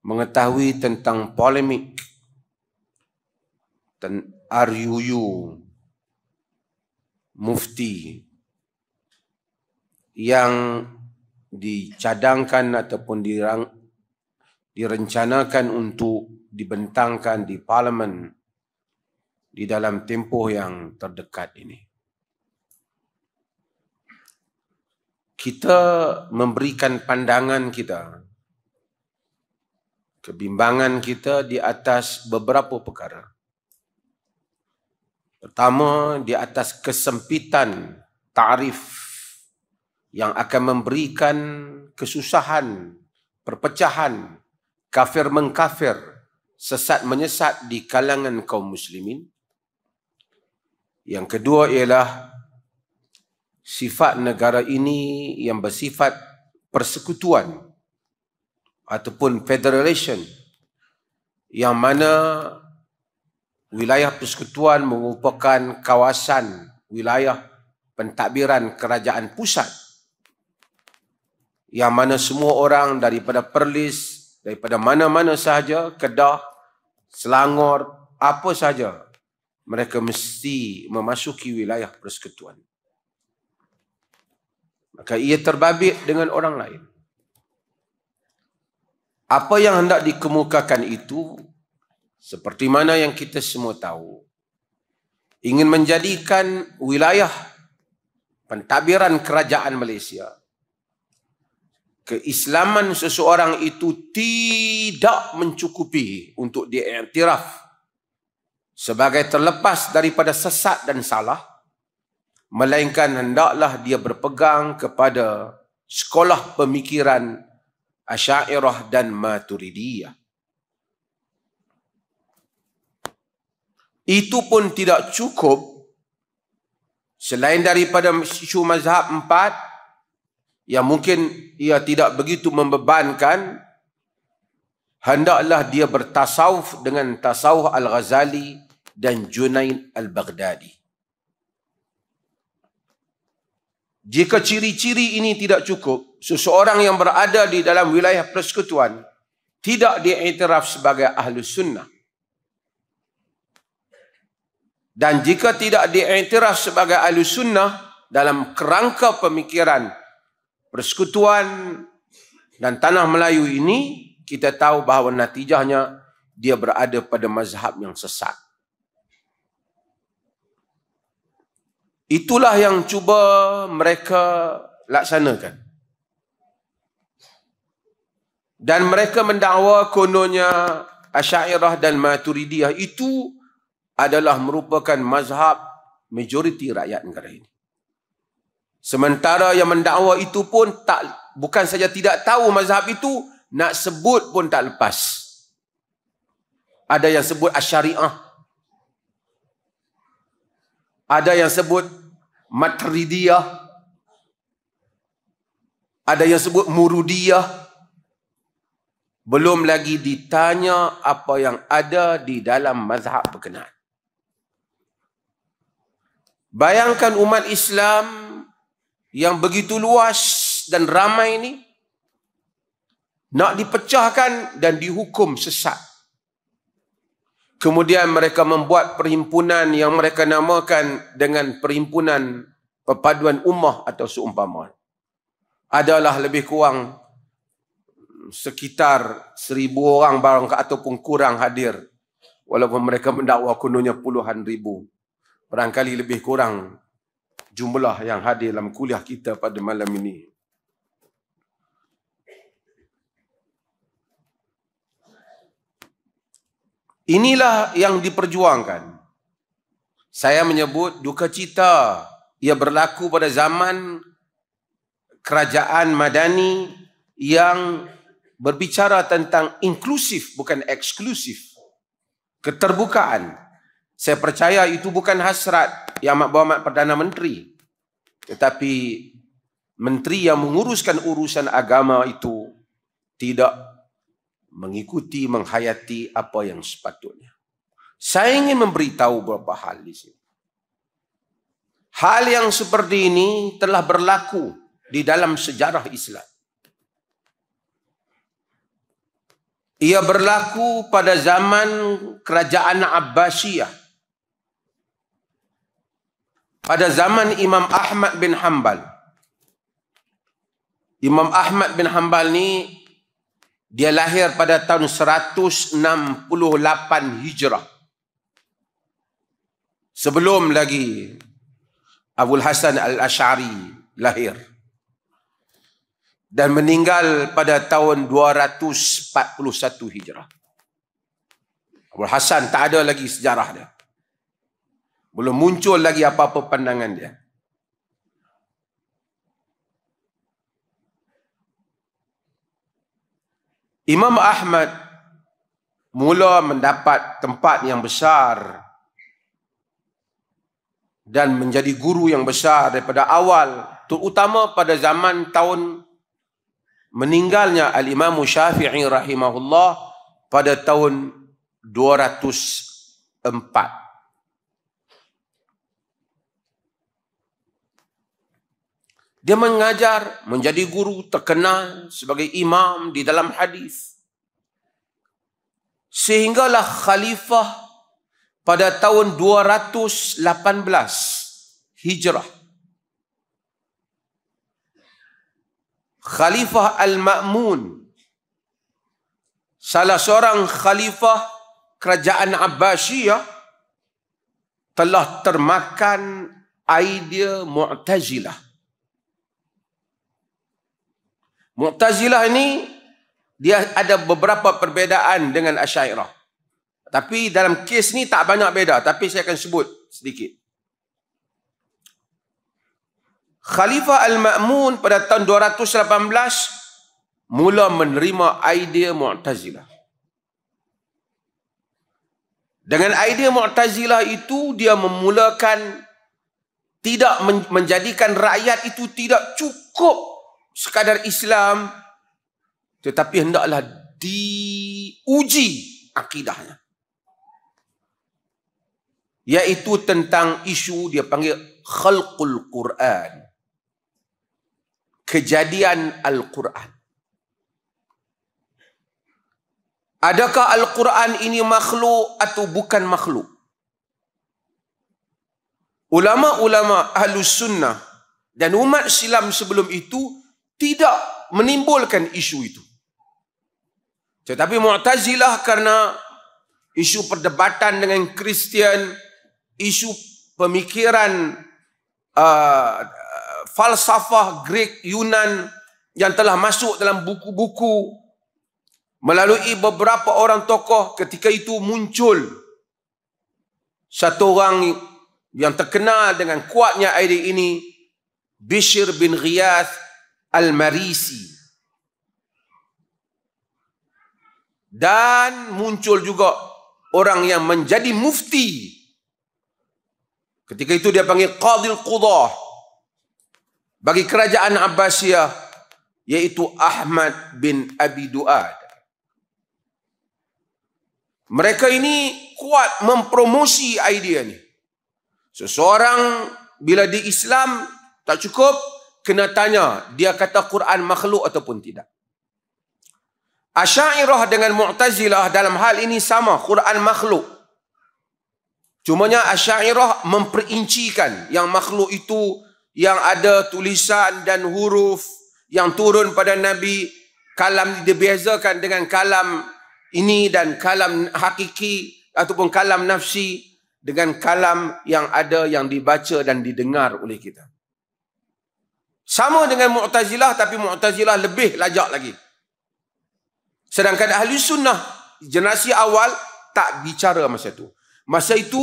mengetahui tentang polemik dan RUU mufti yang dicadangkan ataupun dirang, direncanakan untuk dibentangkan di parlimen di dalam tempoh yang terdekat ini. Kita memberikan pandangan kita kebimbangan kita di atas beberapa perkara. Pertama, di atas kesempitan tarif yang akan memberikan kesusahan, perpecahan, kafir mengkafir, sesat menyesat di kalangan kaum muslimin. Yang kedua ialah sifat negara ini yang bersifat persekutuan ataupun federation yang mana wilayah persekutuan merupakan kawasan wilayah pentadbiran kerajaan pusat yang mana semua orang daripada Perlis, daripada mana-mana sahaja, Kedah, Selangor, apa sahaja, mereka mesti memasuki wilayah persekutuan. Maka ia terbabit dengan orang lain. Apa yang hendak dikemukakan itu seperti mana yang kita semua tahu ingin menjadikan wilayah pentadbiran kerajaan Malaysia keislaman seseorang itu tidak mencukupi untuk diiktiraf sebagai terlepas daripada sesat dan salah melainkan hendaklah dia berpegang kepada sekolah pemikiran Asyairah dan Maturidiyah. Itu pun tidak cukup selain daripada isu mazhab empat yang mungkin ia tidak begitu membebankan hendaklah dia bertasawuf dengan tasawuf Al-Ghazali dan Junain Al-Baghdadi. Jika ciri-ciri ini tidak cukup, seseorang yang berada di dalam wilayah persekutuan tidak diiktiraf sebagai ahlu sunnah. Dan jika tidak diiktiraf sebagai ahlu sunnah dalam kerangka pemikiran persekutuan dan tanah Melayu ini, kita tahu bahawa natijahnya dia berada pada mazhab yang sesat. Itulah yang cuba mereka laksanakan. Dan mereka mendakwa kononnya Asyairah dan Maturidiyah itu adalah merupakan mazhab majoriti rakyat negara ini. Sementara yang mendakwa itu pun tak bukan saja tidak tahu mazhab itu, nak sebut pun tak lepas. Ada yang sebut Asyariah. Ada yang sebut Matridiyah. Ada yang sebut Murudiyah. Belum lagi ditanya apa yang ada di dalam mazhab berkenaan. Bayangkan umat Islam yang begitu luas dan ramai ini nak dipecahkan dan dihukum sesat. Kemudian mereka membuat perhimpunan yang mereka namakan dengan perhimpunan perpaduan ummah atau seumpama. Adalah lebih kurang sekitar seribu orang barang ataupun kurang hadir. Walaupun mereka mendakwa kononnya puluhan ribu. Barangkali lebih kurang jumlah yang hadir dalam kuliah kita pada malam ini. Inilah yang diperjuangkan. Saya menyebut duka cita ia berlaku pada zaman kerajaan Madani yang berbicara tentang inklusif bukan eksklusif. Keterbukaan. Saya percaya itu bukan hasrat yang amat bawa Perdana Menteri. Tetapi Menteri yang menguruskan urusan agama itu tidak mengikuti, menghayati apa yang sepatutnya. Saya ingin memberitahu beberapa hal di sini. Hal yang seperti ini telah berlaku di dalam sejarah Islam. Ia berlaku pada zaman kerajaan Abbasiyah. Pada zaman Imam Ahmad bin Hanbal. Imam Ahmad bin Hanbal ni dia lahir pada tahun 168 Hijrah. Sebelum lagi Abu Hasan al Ashari lahir dan meninggal pada tahun 241 Hijrah. Abu Hasan tak ada lagi sejarah dia. Belum muncul lagi apa-apa pandangan dia. Imam Ahmad mula mendapat tempat yang besar dan menjadi guru yang besar daripada awal terutama pada zaman tahun meninggalnya Al-Imam Syafi'i rahimahullah pada tahun 204. Dia mengajar, menjadi guru, terkenal sebagai imam di dalam hadis. Sehinggalah khalifah pada tahun 218 hijrah. Khalifah Al-Ma'mun. Salah seorang khalifah kerajaan Abbasiyah telah termakan idea Mu'tazilah. Mu'tazilah ini dia ada beberapa perbezaan dengan Asy'ariyah. Tapi dalam kes ni tak banyak beda, tapi saya akan sebut sedikit. Khalifah Al-Ma'mun pada tahun 218 mula menerima idea Mu'tazilah. Dengan idea Mu'tazilah itu dia memulakan tidak menjadikan rakyat itu tidak cukup sekadar Islam tetapi hendaklah diuji akidahnya. yaitu tentang isu dia panggil khalqul Quran kejadian Al-Quran. Adakah Al-Quran ini makhluk atau bukan makhluk? Ulama-ulama ahlu sunnah dan umat silam sebelum itu tidak menimbulkan isu itu. Tetapi Mu'tazilah karena isu perdebatan dengan Kristian, isu pemikiran uh, falsafah Greek Yunan yang telah masuk dalam buku-buku melalui beberapa orang tokoh ketika itu muncul satu orang yang terkenal dengan kuatnya idea ini Bishr bin Ghiyath Al-Marisi dan muncul juga orang yang menjadi mufti ketika itu dia panggil Qadil Qudah bagi kerajaan Abbasiyah yaitu Ahmad bin Abi Duad. Mereka ini kuat mempromosi idea ni. Seseorang bila di Islam tak cukup kena tanya dia kata Quran makhluk ataupun tidak. Asyairah dengan Mu'tazilah dalam hal ini sama Quran makhluk. Cumanya Asyairah memperincikan yang makhluk itu yang ada tulisan dan huruf yang turun pada Nabi kalam dibezakan dengan kalam ini dan kalam hakiki ataupun kalam nafsi dengan kalam yang ada yang dibaca dan didengar oleh kita. Sama dengan Mu'tazilah tapi Mu'tazilah lebih lajak lagi. Sedangkan Ahli Sunnah generasi awal tak bicara masa itu. Masa itu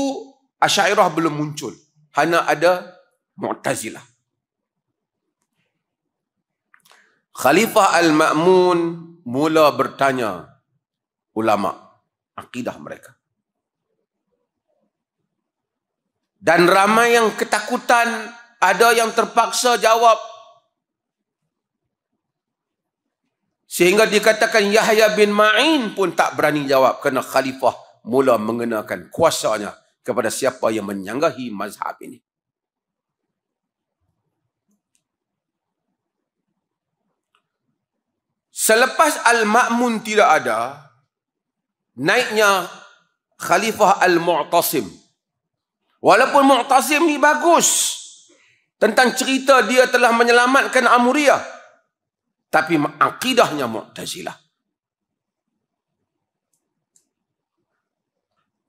Asyairah belum muncul. Hanya ada Mu'tazilah. Khalifah Al-Ma'mun mula bertanya ulama akidah mereka. Dan ramai yang ketakutan, ada yang terpaksa jawab. Sehingga dikatakan Yahya bin Ma'in pun tak berani jawab kerana khalifah mula mengenakan kuasanya kepada siapa yang menyanggahi mazhab ini. Selepas Al-Ma'mun tidak ada, naiknya Khalifah Al-Mu'tasim. Walaupun Mu'tasim ni bagus tentang cerita dia telah menyelamatkan Amuria, Tapi akidahnya Mu'tazilah.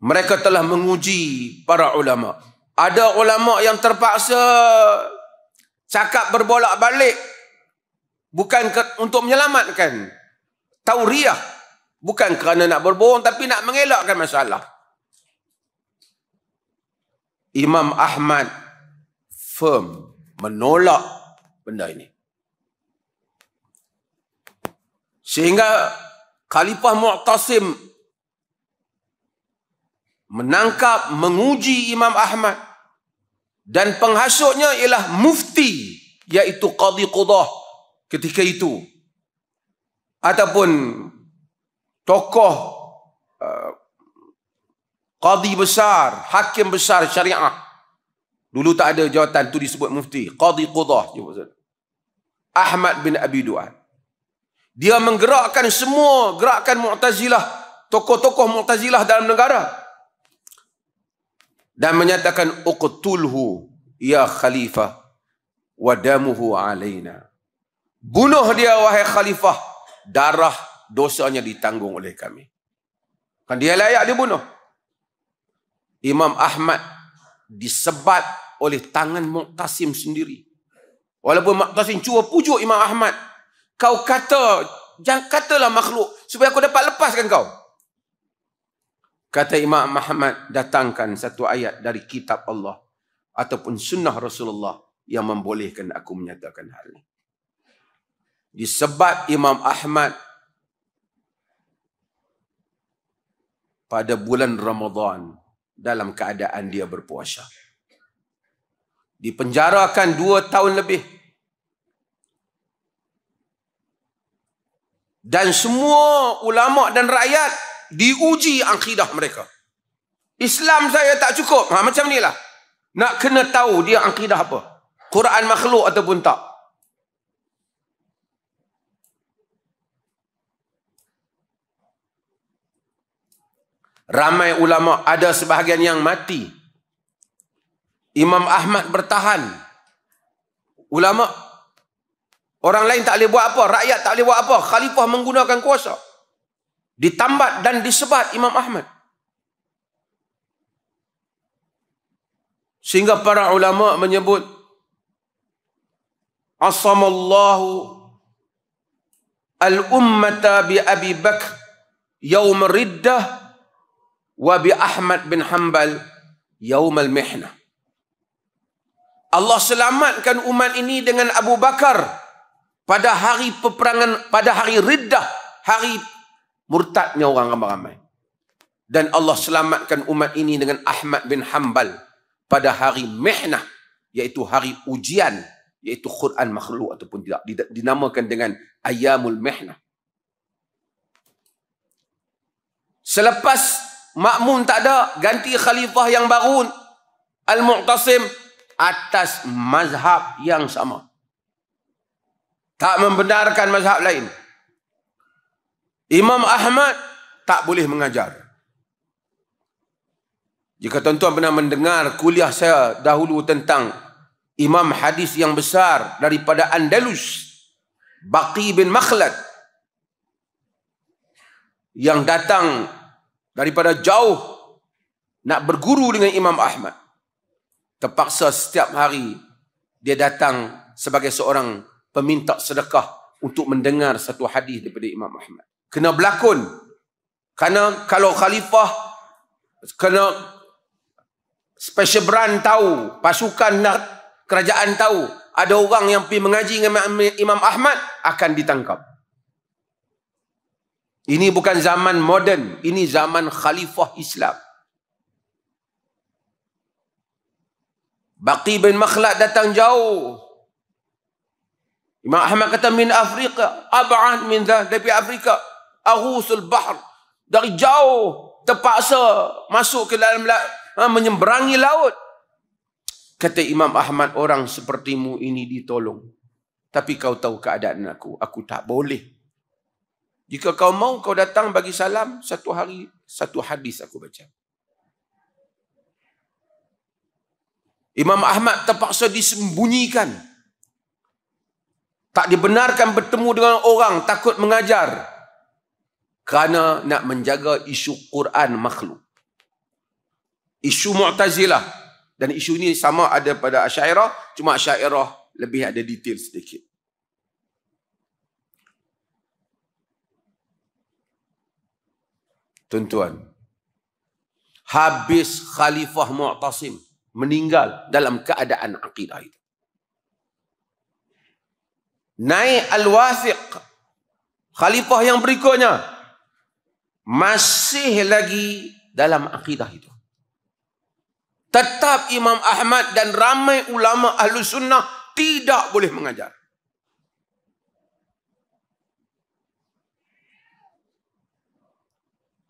Mereka telah menguji para ulama. Ada ulama yang terpaksa cakap berbolak-balik Bukan ke, untuk menyelamatkan. Tauriah. Bukan kerana nak berbohong tapi nak mengelakkan masalah. Imam Ahmad firm menolak benda ini. Sehingga Khalifah Mu'tasim menangkap, menguji Imam Ahmad dan penghasutnya ialah mufti iaitu Qadhi Qudah ketika itu ataupun tokoh uh, qadi besar, hakim besar syariah. Dulu tak ada jawatan tu disebut mufti, qadi qudah Ahmad bin Abi Duan. Dia menggerakkan semua gerakan Mu'tazilah, tokoh-tokoh Mu'tazilah dalam negara. Dan menyatakan uqtulhu ya khalifah wa damuhu alaina. Bunuh dia wahai khalifah. Darah dosanya ditanggung oleh kami. Kan dia layak dibunuh. Imam Ahmad disebat oleh tangan Muqtasim sendiri. Walaupun Muqtasim cuba pujuk Imam Ahmad. Kau kata, jangan katalah makhluk supaya aku dapat lepaskan kau. Kata Imam Ahmad, datangkan satu ayat dari kitab Allah ataupun sunnah Rasulullah yang membolehkan aku menyatakan hal ini. Disebab Imam Ahmad pada bulan Ramadhan dalam keadaan dia berpuasa. Dipenjarakan dua tahun lebih. Dan semua ulama dan rakyat diuji akidah mereka. Islam saya tak cukup. Ha, macam ni lah. Nak kena tahu dia akidah apa. Quran makhluk ataupun tak. Ramai ulama ada sebahagian yang mati. Imam Ahmad bertahan. Ulama orang lain tak boleh buat apa, rakyat tak boleh buat apa, khalifah menggunakan kuasa. Ditambat dan disebat Imam Ahmad. Sehingga para ulama menyebut Asamallahu al-ummata bi Abi Bakr yaum riddah wabi Ahmad bin Hanbal yaumal mihnah. Allah selamatkan umat ini dengan Abu Bakar pada hari peperangan, pada hari riddah, hari murtadnya orang ramai-ramai. Dan Allah selamatkan umat ini dengan Ahmad bin Hanbal pada hari mihnah, iaitu hari ujian, iaitu Quran makhluk ataupun tidak. Dinamakan dengan ayamul mihnah. Selepas Makmun tak ada ganti khalifah yang baru al muqtasim atas mazhab yang sama tak membenarkan mazhab lain Imam Ahmad tak boleh mengajar jika tuan-tuan pernah mendengar kuliah saya dahulu tentang Imam hadis yang besar daripada Andalus Baqi bin Makhlad yang datang daripada jauh nak berguru dengan Imam Ahmad. Terpaksa setiap hari dia datang sebagai seorang peminta sedekah untuk mendengar satu hadis daripada Imam Ahmad. Kena berlakon. Karena kalau khalifah kena special brand tahu, pasukan nak kerajaan tahu, ada orang yang pergi mengaji dengan Imam Ahmad akan ditangkap. Ini bukan zaman moden, ini zaman khalifah Islam. Baqi bin Makhlad datang jauh. Imam Ahmad kata min Afrika, ab'an min dah dari Afrika, aghusul bahr dari jauh terpaksa masuk ke dalam la, ha, menyeberangi laut. Kata Imam Ahmad orang sepertimu ini ditolong. Tapi kau tahu keadaan aku, aku tak boleh jika kau mau kau datang bagi salam satu hari satu hadis aku baca. Imam Ahmad terpaksa disembunyikan. Tak dibenarkan bertemu dengan orang takut mengajar. Kerana nak menjaga isu Quran makhluk. Isu Mu'tazilah. Dan isu ini sama ada pada Asyairah. Cuma Asyairah lebih ada detail sedikit. Tuan-tuan, habis Khalifah Mu'tasim meninggal dalam keadaan akidah itu. Naik Al-Wafiq, Khalifah yang berikutnya, masih lagi dalam akidah itu. Tetap Imam Ahmad dan ramai ulama Ahlus Sunnah tidak boleh mengajar.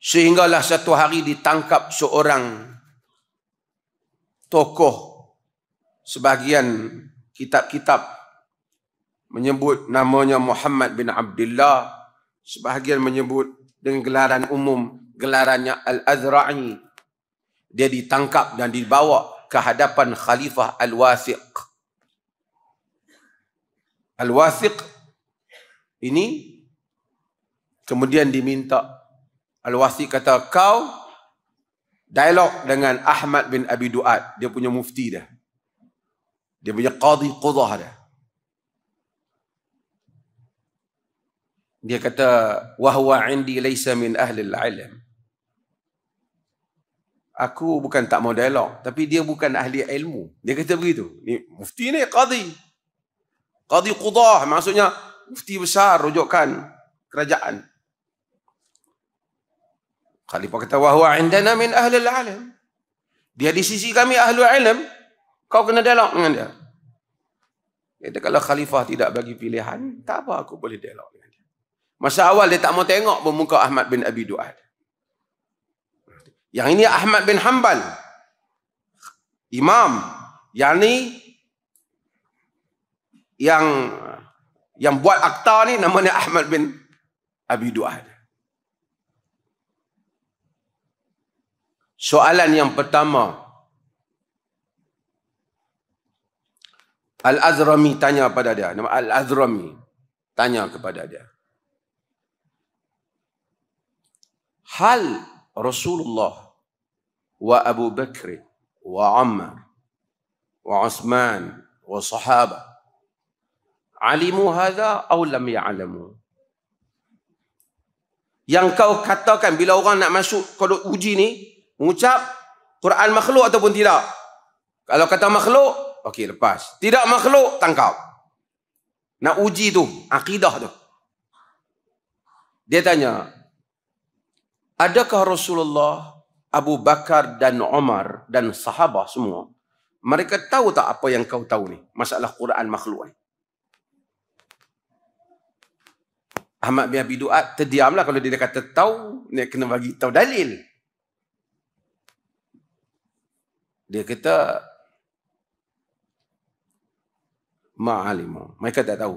Sehinggalah satu hari ditangkap seorang tokoh sebahagian kitab-kitab menyebut namanya Muhammad bin Abdullah sebahagian menyebut dengan gelaran umum gelarannya Al-Azra'i dia ditangkap dan dibawa ke hadapan Khalifah Al-Wasiq Al-Wasiq ini kemudian diminta Al-Wasi kata kau dialog dengan Ahmad bin Abi Duat. Dia punya mufti dah. Dia punya qadi qudah dah. Dia kata, wahwa indi laysa min ahli al Aku bukan tak mau dialog, tapi dia bukan ahli ilmu. Dia kata begitu. Ni, mufti ni qadi. Qadi qudah. Maksudnya, mufti besar rujukan kerajaan. Khalifah kata wa huwa indana min ahli al-alam. Dia di sisi kami ahli ilm. Kau kena dialog dengan dia. Kata kalau khalifah tidak bagi pilihan, tak apa aku boleh dialog dengan dia. Masa awal dia tak mau tengok pun muka Ahmad bin Abi Duad. Yang ini Ahmad bin Hanbal. Imam. Yang ni yang yang buat akta ni namanya Ahmad bin Abi Duad. Soalan yang pertama. Al-Azrami tanya kepada dia. Nama Al-Azrami tanya kepada dia. Hal Rasulullah wa Abu Bakr wa Umar wa Osman wa sahaba alimu hadha atau lam ya'lamu? Yang kau katakan bila orang nak masuk kalau uji ni, mengucap Quran makhluk ataupun tidak. Kalau kata makhluk, okey lepas. Tidak makhluk, tangkap. Nak uji tu, akidah tu. Dia tanya, adakah Rasulullah Abu Bakar dan Omar dan sahabah semua mereka tahu tak apa yang kau tahu ni masalah Quran makhluk ni Ahmad bin Abi Duat terdiamlah kalau dia kata tahu dia kena bagi tahu dalil Dia kata ma'alimu. Mereka tak tahu.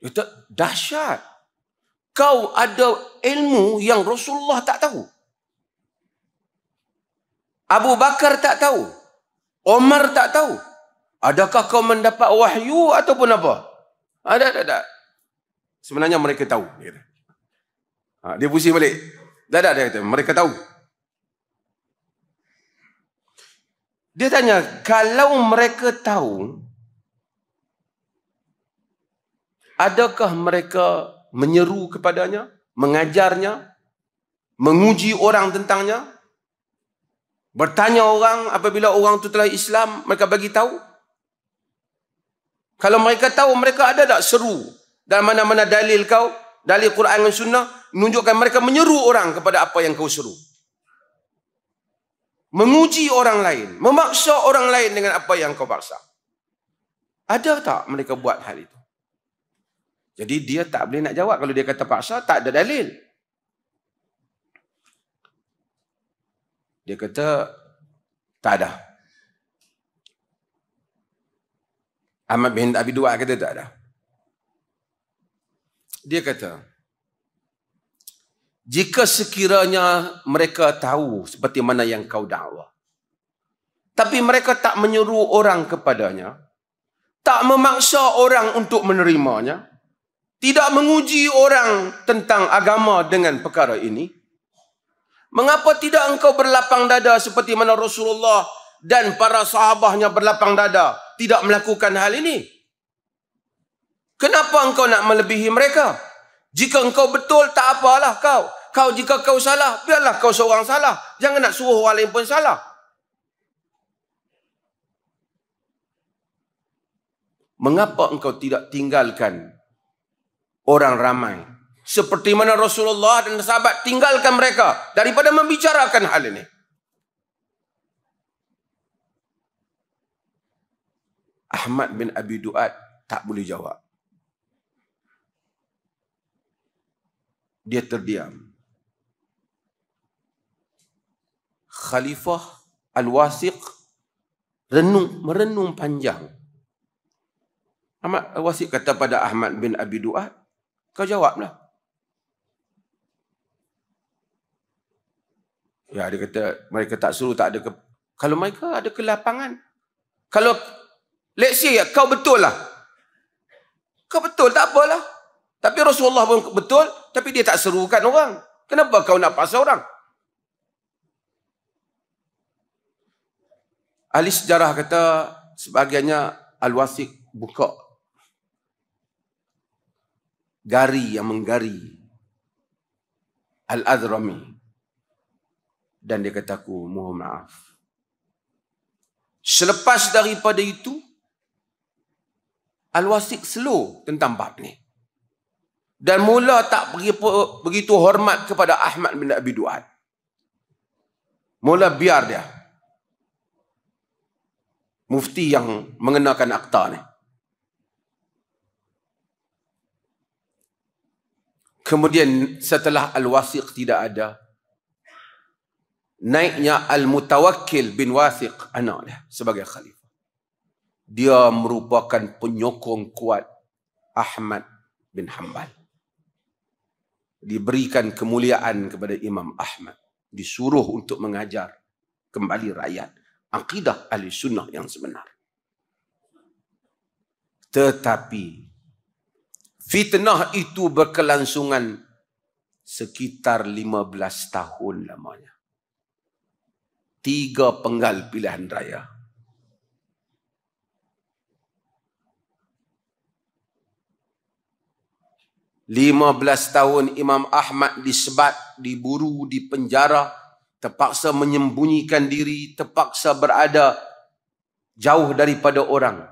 Dia kata, dahsyat. Kau ada ilmu yang Rasulullah tak tahu. Abu Bakar tak tahu. Omar tak tahu. Adakah kau mendapat wahyu ataupun apa? Ada, ada, ada. Sebenarnya mereka tahu. Dia, ha, dia pusing balik. Tak ada, dia kata. Mereka tahu. Dia tanya, kalau mereka tahu, adakah mereka menyeru kepadanya, mengajarnya, menguji orang tentangnya, bertanya orang apabila orang itu telah Islam, mereka bagi tahu? Kalau mereka tahu, mereka ada tak seru dalam mana-mana dalil kau, dalil Quran dan Sunnah, menunjukkan mereka menyeru orang kepada apa yang kau seru menguji orang lain, memaksa orang lain dengan apa yang kau paksa. Ada tak mereka buat hal itu? Jadi dia tak boleh nak jawab kalau dia kata paksa, tak ada dalil. Dia kata, tak ada. Ahmad bin Abi Dua kata tak ada. Dia kata, jika sekiranya mereka tahu seperti mana yang kau dakwa. Tapi mereka tak menyeru orang kepadanya. Tak memaksa orang untuk menerimanya. Tidak menguji orang tentang agama dengan perkara ini. Mengapa tidak engkau berlapang dada seperti mana Rasulullah dan para sahabahnya berlapang dada tidak melakukan hal ini? Kenapa engkau nak melebihi mereka? Jika engkau betul tak apalah kau kau jika kau salah, biarlah kau seorang salah. Jangan nak suruh orang lain pun salah. Mengapa engkau tidak tinggalkan orang ramai? Seperti mana Rasulullah dan sahabat tinggalkan mereka daripada membicarakan hal ini. Ahmad bin Abi Duat tak boleh jawab. Dia terdiam. Khalifah Al-Wasiq renung, merenung panjang. Ahmad Al-Wasiq kata pada Ahmad bin Abi Duat, kau jawablah. Ya, dia kata mereka tak suruh tak ada ke kalau mereka ada kelapangan. Kalau let's say ya, kau betul lah. Kau betul tak apalah. Tapi Rasulullah pun betul, tapi dia tak serukan orang. Kenapa kau nak paksa orang? Ahli sejarah kata sebagainya Al-Wasiq buka gari yang menggari Al-Azrami dan dia kata aku mohon maaf. Selepas daripada itu Al-Wasiq slow tentang bab ni. Dan mula tak begitu, begitu hormat kepada Ahmad bin Abi Duad. Mula biar dia mufti yang mengenakan akta ni. Kemudian setelah Al-Wasiq tidak ada, naiknya al mutawakil bin Wasiq anaknya sebagai khalifah. Dia merupakan penyokong kuat Ahmad bin Hanbal. Diberikan kemuliaan kepada Imam Ahmad. Disuruh untuk mengajar kembali rakyat akidah ahli sunnah yang sebenar. Tetapi fitnah itu berkelangsungan sekitar 15 tahun lamanya. Tiga penggal pilihan raya. Lima belas tahun Imam Ahmad disebat, diburu, dipenjara terpaksa menyembunyikan diri, terpaksa berada jauh daripada orang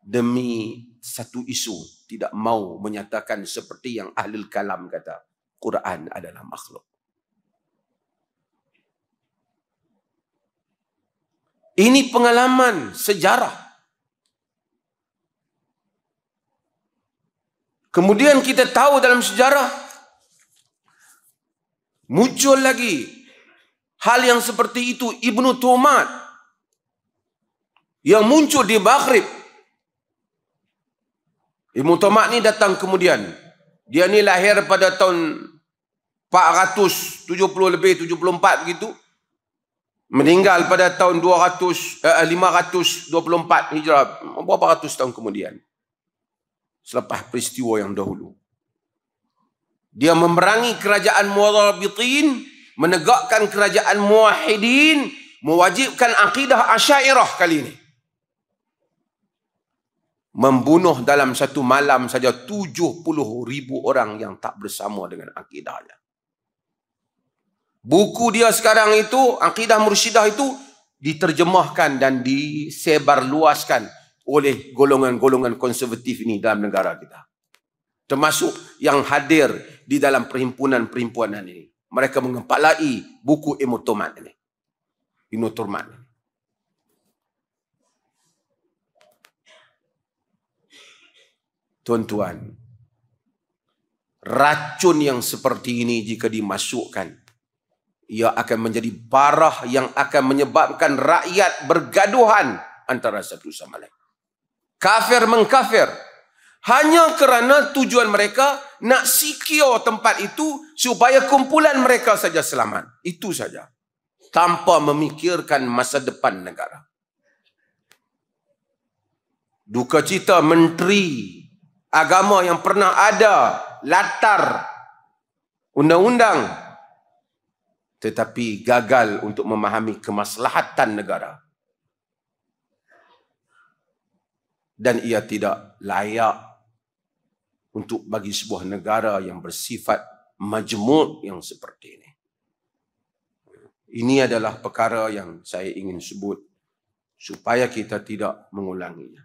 demi satu isu tidak mau menyatakan seperti yang ahli kalam kata Quran adalah makhluk. Ini pengalaman sejarah. Kemudian kita tahu dalam sejarah muncul lagi hal yang seperti itu Ibnu Tumat yang muncul di Maghrib Ibnu Tumat ni datang kemudian dia ni lahir pada tahun 470 lebih 74 begitu meninggal pada tahun 200 eh, 524 Hijrah berapa ratus tahun kemudian selepas peristiwa yang dahulu dia memerangi kerajaan Muwarabitin menegakkan kerajaan muwahidin mewajibkan akidah asyairah kali ini membunuh dalam satu malam saja 70 ribu orang yang tak bersama dengan akidahnya buku dia sekarang itu akidah mursyidah itu diterjemahkan dan disebarluaskan oleh golongan-golongan konservatif ini dalam negara kita termasuk yang hadir di dalam perhimpunan-perhimpunan ini mereka mengempalai buku Imutomat ini. Imutomat. Tuan-tuan, racun yang seperti ini jika dimasukkan, ia akan menjadi parah yang akan menyebabkan rakyat bergaduhan antara satu sama lain. Kafir mengkafir, hanya kerana tujuan mereka nak secure tempat itu supaya kumpulan mereka saja selamat. Itu saja. Tanpa memikirkan masa depan negara. Duka cita menteri agama yang pernah ada latar undang-undang tetapi gagal untuk memahami kemaslahatan negara. Dan ia tidak layak untuk bagi sebuah negara yang bersifat majmuk yang seperti ini. Ini adalah perkara yang saya ingin sebut supaya kita tidak mengulanginya.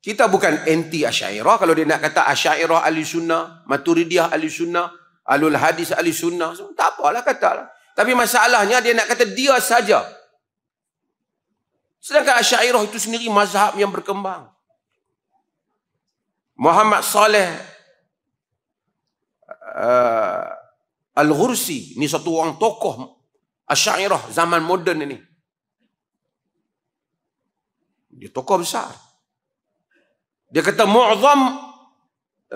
Kita bukan anti Asyairah. Kalau dia nak kata Asyairah Ahli Sunnah, Maturidiyah Ahli Sunnah, Alul Hadis Ahli Sunnah, tak apalah kata. Tapi masalahnya dia nak kata dia saja. Sedangkan Asyairah itu sendiri mazhab yang berkembang. Muhammad Saleh uh, Al-Ghursi ni satu orang tokoh Asyairah zaman moden ini. Dia tokoh besar. Dia kata mu'zam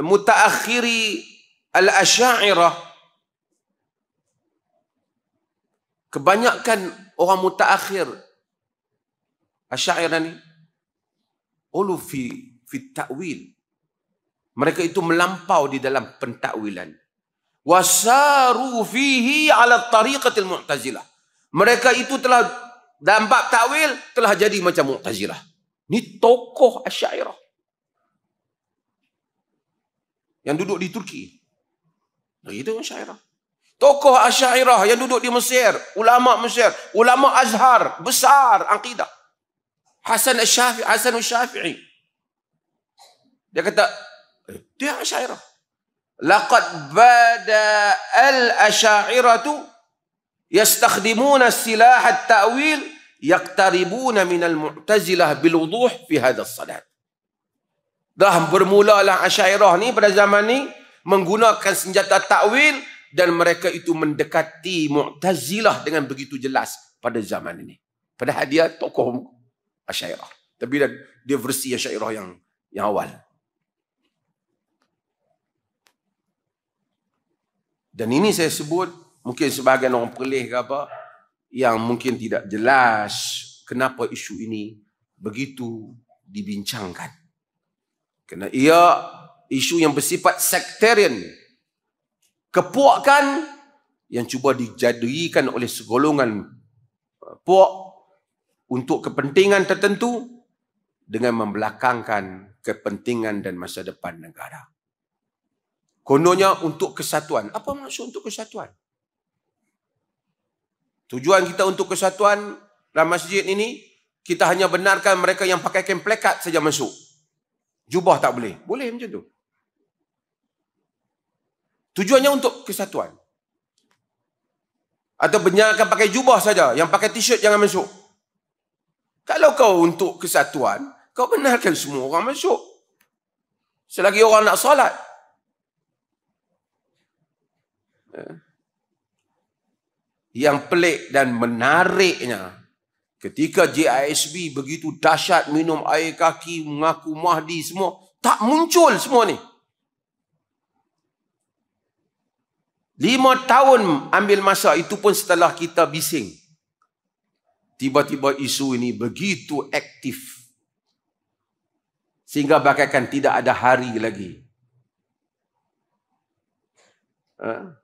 mutaakhiri al-asyairah kebanyakan orang mutaakhir asyairah ni ulu fi fi ta'wil mereka itu melampau di dalam pentakwilan. Wasaru fihi ala tariqatil mu'tazilah. Mereka itu telah dampak takwil telah jadi macam mu'tazilah. Ini tokoh asyairah. Yang duduk di Turki. Itu asyairah. Tokoh asyairah yang duduk di Mesir. Ulama Mesir. Ulama Azhar. Besar angkidah. Hasan Asyafi'i. Hasan Asyafi'i. Dia kata, Eh. dia asyairah laqad bada al asyairatu yastakhdimuna silah at ta'wil yaqtaribuna min al mu'tazilah bil wuduh fi hadha as salat dah bermulalah asyairah ni pada zaman ni menggunakan senjata takwil dan mereka itu mendekati mu'tazilah dengan begitu jelas pada zaman ini padahal dia tokoh asyairah tapi dia, dia versi asyairah yang yang awal Dan ini saya sebut mungkin sebahagian orang pelih ke apa yang mungkin tidak jelas kenapa isu ini begitu dibincangkan. Kerana ia isu yang bersifat sektarian. Kepuakan yang cuba dijadikan oleh segolongan uh, puak untuk kepentingan tertentu dengan membelakangkan kepentingan dan masa depan negara. Kononnya untuk kesatuan. Apa maksud untuk kesatuan? Tujuan kita untuk kesatuan dalam masjid ini, kita hanya benarkan mereka yang pakai kain plekat saja masuk. Jubah tak boleh. Boleh macam tu. Tujuannya untuk kesatuan. Atau benarkan pakai jubah saja. Yang pakai t-shirt jangan masuk. Kalau kau untuk kesatuan, kau benarkan semua orang masuk. Selagi orang nak solat, yang pelik dan menariknya, ketika JISB begitu dahsyat minum air kaki, mengaku mahdi semua, tak muncul semua ni. Lima tahun ambil masa, itu pun setelah kita bising. Tiba-tiba isu ini begitu aktif. Sehingga bahkan tidak ada hari lagi. Ha?